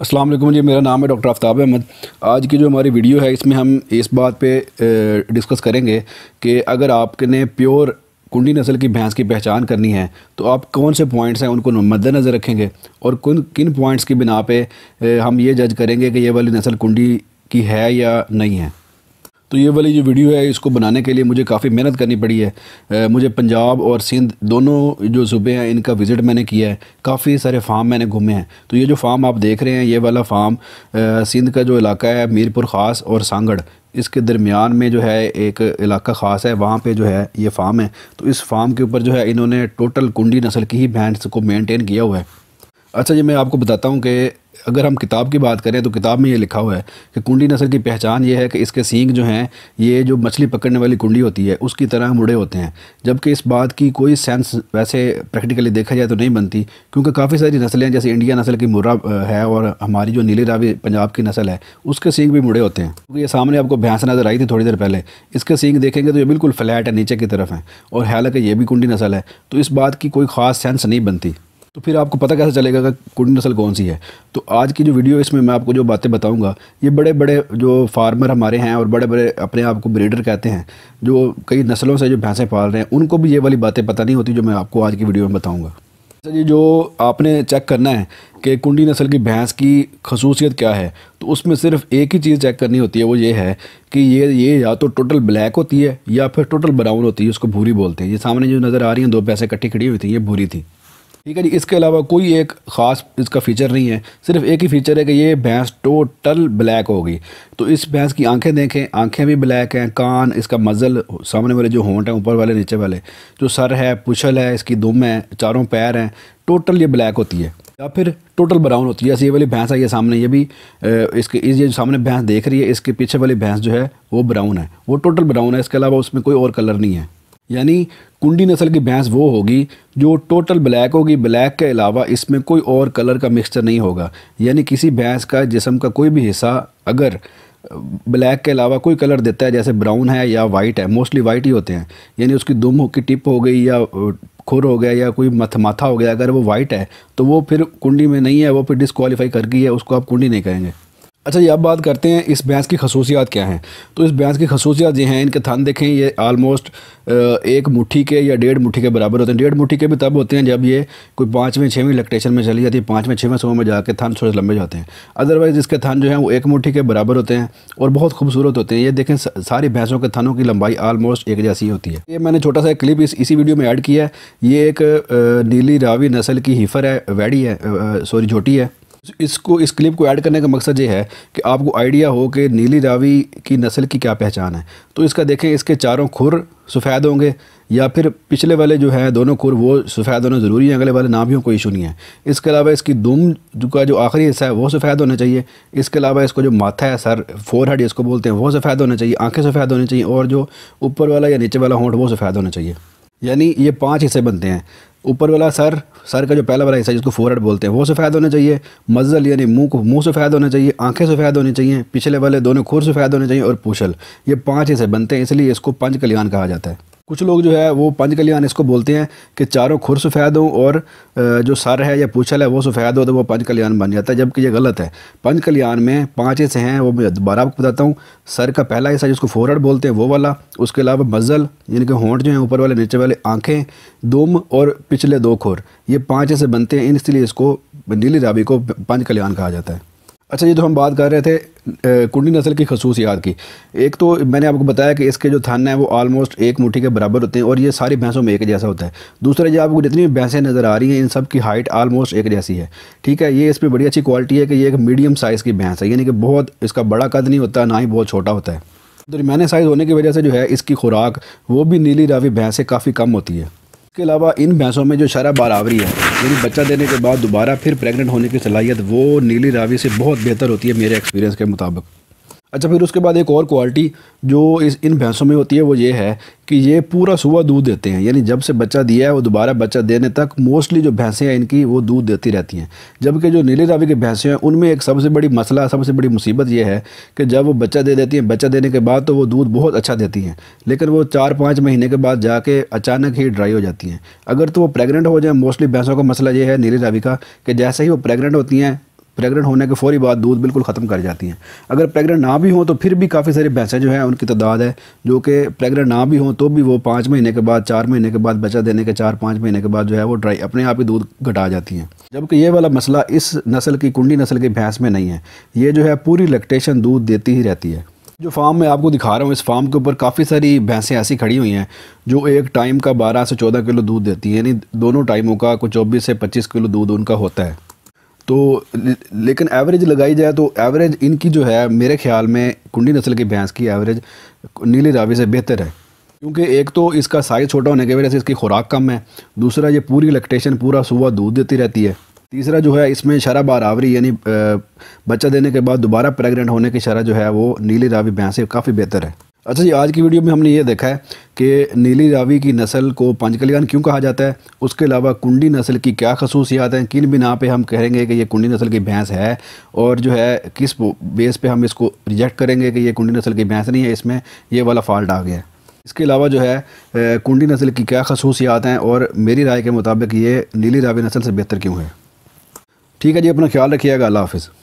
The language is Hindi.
असलम जी मेरा नाम है डॉक्टर आफ्ताब अहमद आज की जो हमारी वीडियो है इसमें हम इस बात पे डिस्कस करेंगे कि अगर आपने प्योर कुंडी नस्ल की भैंस की पहचान करनी है तो आप कौन से पॉइंट्स हैं उनको मद्दनज़र रखेंगे और किन किन पॉइंट्स की बिना पे हम ये जज करेंगे कि ये वाली नस्ल कुंडी की है या नहीं है तो ये वाली जो वीडियो है इसको बनाने के लिए मुझे काफ़ी मेहनत करनी पड़ी है आ, मुझे पंजाब और सिंध दोनों जो सूबे हैं इनका विज़िट मैंने किया है काफ़ी सारे फार्म मैंने घूमे हैं तो ये जो फार्म आप देख रहे हैं ये वाला फार्म सिंध का जो इलाका है मीरपुर ख़ास और सांगड़ इसके दरमियान में जो है एक इलाका ख़ास है वहाँ पे जो है ये फार्म है तो इस फार्म के ऊपर जो है इन्होंने टोटल कुंडी नस्ल की ही भैंस को मेंटेन किया हुआ है अच्छा जी मैं आपको बताता हूँ कि अगर हम किताब की बात करें तो किताब में ये लिखा हुआ है कि कुंडी नसल की पहचान ये है कि इसके सींग जो हैं ये जो मछली पकड़ने वाली कुंडी होती है उसकी तरह मुड़े होते हैं जबकि इस बात की कोई सेंस वैसे प्रैक्टिकली देखा जाए तो नहीं बनती क्योंकि काफ़ी सारी नस्लें जैसे इंडिया नस्ल की मुर्रा है और हमारी जो नीले रावी पंजाब की नस्ल है उसके सींग भी मुड़े होते हैं क्योंकि ये सामने आपको भैंस नज़र आई थी थोड़ी देर पहले इसके सींग देखेंगे तो ये बिल्कुल फ्लैट है नीचे की तरफ हैं और हालांकि ये भी कुंडी नसल है तो इस बात की कोई ख़ास सेंस नहीं बनती तो फिर आपको पता कैसे चलेगा कि कुंड नस्ल कौन सी है तो आज की जो वीडियो इसमें मैं आपको जो बातें बताऊंगा ये बड़े बड़े जो फार्मर हमारे हैं और बड़े बड़े अपने आप को ब्रीडर कहते हैं जो कई नस्लों से जो भैंसें पाल रहे हैं उनको भी ये वाली बातें पता नहीं होती जो मैं आपको आज की वीडियो में बताऊँगा सर जी जो आपने चेक करना है कि कुंडी नस्ल की भैंस की खसूसियत क्या है तो उसमें सिर्फ एक ही चीज़ चेक करनी होती है वो ये है कि ये ये या तो टोटल ब्लैक होती है या फिर टोटल ब्राउन होती है उसको भूरी बोलते हैं ये सामने जो नज़र आ रही हैं दो पैसे इकट्ठी खड़ी हुई थी ये भूरी थी ठीक है जी इसके अलावा कोई एक ख़ास इसका फीचर नहीं है सिर्फ एक ही फीचर है कि ये भैंस टोटल ब्लैक होगी तो इस भैंस की आंखें देखें आंखें भी ब्लैक हैं कान इसका मज़ल सामने वाले जो होंट हैं ऊपर वाले नीचे वाले जो सर है पुछल है इसकी दुम है चारों पैर हैं टोटल ये ब्लैक होती है या फिर टोटल ब्राउन होती है जैसे ये वाली भैंस आई है सामने ये भी इसके इस ये जो सामने भैंस देख रही है इसके पीछे वाली भैंस जो है वो ब्राउन है वो टोटल ब्राउन है इसके अलावा उसमें कोई और कलर नहीं है यानी कुंडी नस्ल की भैंस वो होगी जो टोटल ब्लैक होगी ब्लैक के अलावा इसमें कोई और कलर का मिक्सचर नहीं होगा यानी किसी भैंस का जिसम का कोई भी हिस्सा अगर ब्लैक के अलावा कोई कलर देता है जैसे ब्राउन है या वाइट है मोस्टली वाइट ही होते हैं यानी उसकी दुम की टिप हो गई या खुर हो गया या कोई माथा हो गया अगर वो वाइट है तो वो फिर कुंडी में नहीं है वो फिर डिसक्वालीफाई कर गई है उसको आप कुंडी नहीं कहेंगे अच्छा ये अब बात करते हैं इस भैंस की खसूसियात क्या हैं तो इस भैंस की खसूसियात ये हैं इनके थन देखें ये आलमोस्ट एक मुट्ठी के या डेढ़ मुट्ठी के बराबर होते हैं डेढ़ मुट्ठी के भी तब होते हैं जब ये कोई पाँचवें छवें लक्टेशन में चली जाती है पाँचवें छवें समय में जाकर थन थोड़े लंबे जाते हैं अदरवाइज़ इसके थन जो है वो एक मुठ्ठी के बराबर होते हैं और बहुत खूबसूरत होते हैं ये देखें सारी भैंसों के थनों की लंबाई आलमोस्ट एक जैसी होती है ये मैंने छोटा सा क्लिप इस इसी वीडियो में ऐड किया है ये एक नीली रावी नसल की हीफर है वैडी है सॉरी झोटी है इसको इस क्लिप को ऐड करने का मकसद ये है कि आपको आइडिया हो कि नीली रावी की नस्ल की क्या पहचान है तो इसका देखें इसके चारों खुर सफ़ेद होंगे या फिर पिछले वाले जो हैं दोनों खुर वो सफ़ेद होना ज़रूरी है अगले वाले ना भी हो कोई इशू नहीं है इसके अलावा इसकी दुम का जो आखिरी हिस्सा है वो सफ़ेद होना चाहिए इसके अलावा इसको जो माथा है सर फोर हेड इसको बोलते हैं वो सफ़ेद होना चाहिए आँखें सफ़ेद होनी चाहिए और जो ऊपर वाला या नीचे वाला होंठ वो सफ़ेद होना चाहिए यानी ये पाँच हिस्से बनते हैं ऊपर वाला सर सर का जो पहला वाला हिस्सा जिसको फोरहेड बोलते हैं वो सफ़ेद होना चाहिए मजल यानी मुंह को मुंह सफ़ेद होना चाहिए आंखें सफ़ेद होनी चाहिए पिछले वाले दोनों खुर सफ़ेद होने चाहिए और पूछल ये पांच हिस्से बनते हैं इसलिए इसको पंच कल्याण कहा जाता है कुछ लोग जो है वो पंच कल्याण इसको बोलते हैं कि चारों खुर सफ़ेद हों और जो सर है या पूछल है वो सफ़ेद हो तो वो पंच कल्याण बन जाता है जबकि ये गलत है पंच कल्याण में पाँच हिस्से हैं वो मैं दोबारा आपको बताता हूँ सर का पहला हिस्सा जिसको फोरड बोलते हैं वो वाला उसके अलावा मजल यानी कि होंठ जो हैं ऊपर वाले नीचे वाले आँखें दुम और पिछले दो खोर ये पाँच ऐसे बनते हैं इसलिए इसको नीली राबी को पंच कल्याण कहा जाता है अच्छा ये जो हम बात कर रहे थे कुंडी नस्ल की खसूसियात की एक तो मैंने आपको बताया कि इसके जो थाना है वो आलमोस्ट एक मुट्ठी के बराबर होते हैं और ये सारी भैंसों में एक जैसा होता है दूसरा जो आपको जितनी भी भैंसें नज़र आ रही हैं इन सब की हाइट आलमोस्ट एक जैसी है ठीक है ये इसमें बड़ी अच्छी क्वालिटी है कि ये एक मीडियम साइज़ की भैंस है यानी कि बहुत इसका बड़ा कद नहीं होता ना ही बहुत छोटा होता है दरम्याने तो साइज़ होने की वजह से जो है इसकी खुराक वो भी नीली रावी भैंस से काफ़ी कम होती है इसके अलावा इन भैंसों में जो शरा बारावरी है यानी बच्चा देने के बाद दोबारा फिर प्रेग्नेंट होने की सलाहियत वो नीली रावी से बहुत बेहतर होती है मेरे एक्सपीरियंस के मुताबिक अच्छा फिर उसके बाद एक और क्वालिटी जो इस इन भैंसों में होती है वो ये है कि ये पूरा सुबह दूध देते हैं यानी जब से बच्चा दिया है वो दोबारा बच्चा देने तक मोस्टली जो भैंसें हैं इनकी वो दूध देती रहती हैं जबकि जो नीले रावी की भैंसें हैं उनमें एक सबसे बड़ी मसला सबसे बड़ी मुसीबत ये है कि जब वो बच्चा दे देती हैं बच्चा देने के बाद तो वो दूध बहुत अच्छा देती हैं लेकिन वो चार पाँच महीने के बाद जाके अचानक ही ड्राई हो जाती हैं अगर तो वो प्रेगनेंट हो जाए मोस्टली भैंसों का मसला ये है नीले रावी का कि जैसे ही वो प्रेगनेंट होती हैं प्रेगनेंट होने के फौरी बाद दूध बिल्कुल ख़त्म कर जाती हैं अगर प्रेग्नेंट ना भी हो तो फिर भी काफ़ी सारी भैंसें जो हैं उनकी तादाद है जो कि प्रेग्नेंट ना भी हों तो भी वो पाँच महीने के बाद चार महीने के बाद बच्चा देने के चार पाँच महीने के बाद जो है वो ड्राई अपने आप ही दूध घटा जाती हैं जबकि ये वाला मसला इस नस्ल की कुंडी नस्ल की भैंस में नहीं है ये जो है पूरी लैक्टेशन दूध देती ही रहती है जो फार्म मैं आपको दिखा रहा हूँ इस फार्म के ऊपर काफ़ी सारी भैंसें ऐसी खड़ी हुई हैं जो एक टाइम का 12 से 14 किलो दूध देती हैं यानी दोनों टाइमों का कुछ चौबीस से 25 किलो दूध उनका होता है तो लेकिन एवरेज लगाई जाए तो एवरेज इनकी जो है मेरे ख्याल में कुंडी नस्ल की भैंस की एवरेज नीले रावी से बेहतर है क्योंकि एक तो इसका साइज़ छोटा होने की वजह से इसकी खुराक कम है दूसरा ये पूरी लैक्टेशन पूरा सुबह दूध देती रहती है तीसरा जो है इसमें इशारा बारावरी यानी बच्चा देने के बाद दोबारा प्रेग्नेंट होने की शरह जो है वो नीली रावी भैंस से काफ़ी बेहतर है अच्छा जी आज की वीडियो में हमने ये देखा है कि नीली रावी की नस्ल को पंचकलियान क्यों कहा जाता है उसके अलावा कुंडी नस्ल की क्या खसूसियात हैं किन बिना पे हम कहेंगे कि ये कुंडी नस्ल की भैंस है और जो है किस बेस पे हम इसको रिजेक्ट करेंगे कि ये कुंडी नस्ल की भैंस नहीं है इसमें ये वाला फॉल्ट आ गया है इसके अलावा जो है कुंडी नस्ल की क्या खसूसियात हैं और मेरी राय के मुताबिक ये नीली रावी नस्ल से बेहतर क्यों है ठीक है जी अपना ख्याल रखिएगा अल्लाह हाफिज़